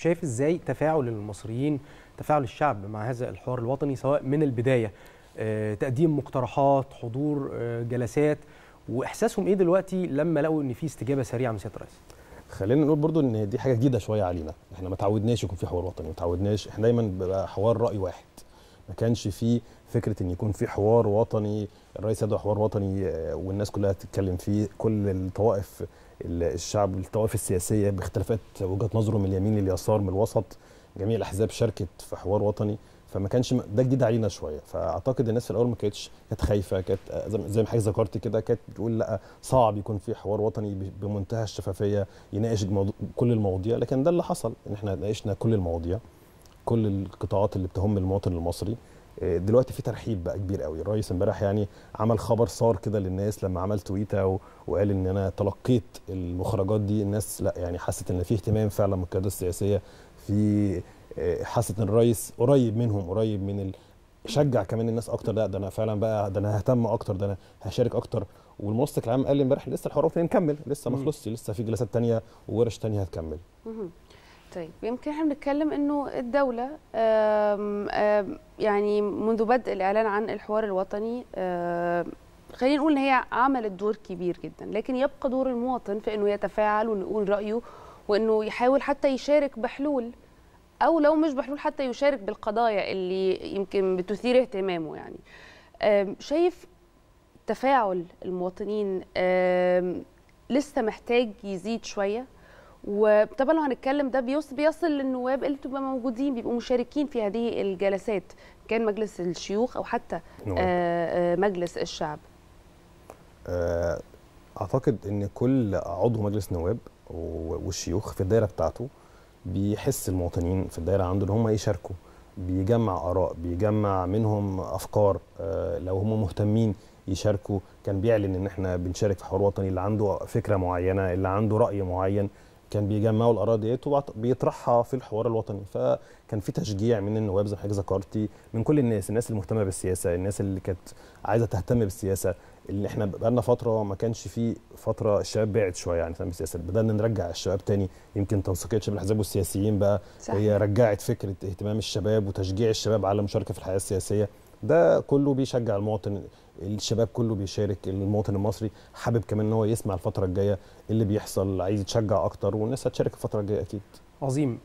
شايف ازاي تفاعل المصريين تفاعل الشعب مع هذا الحوار الوطني سواء من البدايه آه، تقديم مقترحات حضور آه، جلسات واحساسهم ايه دلوقتي لما لقوا ان في استجابه سريعه من سياده الرئيس خلينا نقول برضو ان دي حاجه جديده شويه علينا احنا ما تعودناش يكون في حوار وطني ما تعودناش احنا دايما بيبقى حوار راي واحد ما كانش في فكره ان يكون في حوار وطني الرئيس يدعو حوار وطني آه، والناس كلها تتكلم فيه كل الطوائف الشعب الطوائف السياسيه باختلافات وجهه نظره من اليمين لليسار من الوسط جميع الاحزاب شاركت في حوار وطني فما كانش ده جديد علينا شويه فاعتقد الناس في الاول ما كانتش كانت خايفه كانت آه، زي ما حضرتك ذكرت كده كانت بتقول لا صعب يكون في حوار وطني بمنتهى الشفافيه يناقش كل المواضيع لكن ده اللي حصل ان احنا ناقشنا كل المواضيع كل القطاعات اللي بتهم المواطن المصري آه، دلوقتي في ترحيب بقى كبير قوي الرئيس امبارح يعني عمل خبر صار كده للناس لما عمل تويته وقال ان انا تلقيت المخرجات دي الناس لا يعني حست ان في اهتمام فعلا من القياده السياسيه في آه، حست ان الرئيس قريب منهم قريب من ال... شجع كمان الناس اكتر لا ده انا فعلا بقى ده انا ههتم اكتر ده انا هشارك اكتر والمنسق العام قال لي امبارح لسه الحوارات هنكمل لسه ما لسه في جلسات ثانيه وورش ثانيه هتكمل طيب يمكن احنا بنتكلم انه الدوله آم آم يعني منذ بدء الاعلان عن الحوار الوطني خلينا نقول ان هي عملت دور كبير جدا لكن يبقى دور المواطن في انه يتفاعل ويقول رايه وانه يحاول حتى يشارك بحلول او لو مش بحلول حتى يشارك بالقضايا اللي يمكن بتثير اهتمامه يعني شايف تفاعل المواطنين لسه محتاج يزيد شويه وطبعا لو هنتكلم ده بيصل للنواب اللي بتبقى موجودين بيبقوا مشاركين في هذه الجلسات كان مجلس الشيوخ او حتى آه،, آه مجلس الشعب آه، اعتقد ان كل عضو مجلس نواب والشيوخ في الدايره بتاعته بيحس المواطنين في الدايره عنده ان هم يشاركوا بيجمع اراء بيجمع منهم افكار آه، لو هم مهتمين يشاركوا كان بيعلن ان احنا بنشارك في حوار وطني اللي عنده فكره معينه اللي عنده راي معين كان بيجمعوا الاراء ديت وبيطرحها في الحوار الوطني فكان في تشجيع من النواب زي ما حضرتك ذكرتي من كل الناس الناس المهتمه بالسياسه الناس اللي كانت عايزه تهتم بالسياسه اللي احنا بقالنا فتره ما كانش في فتره الشباب بعد شويه عن اهتمام السياسه بدانا نرجع الشباب تاني يمكن تنسيقيه شباب الاحزاب والسياسيين بقى صحيح. هي رجعت فكره اهتمام الشباب وتشجيع الشباب على المشاركه في الحياه السياسيه ده كله بيشجع المواطن الشباب كله بيشارك المواطن المصري حابب كمان ان هو يسمع الفتره الجايه اللي بيحصل عايز يتشجع اكتر والناس هتشارك الفتره الجايه اكيد عظيم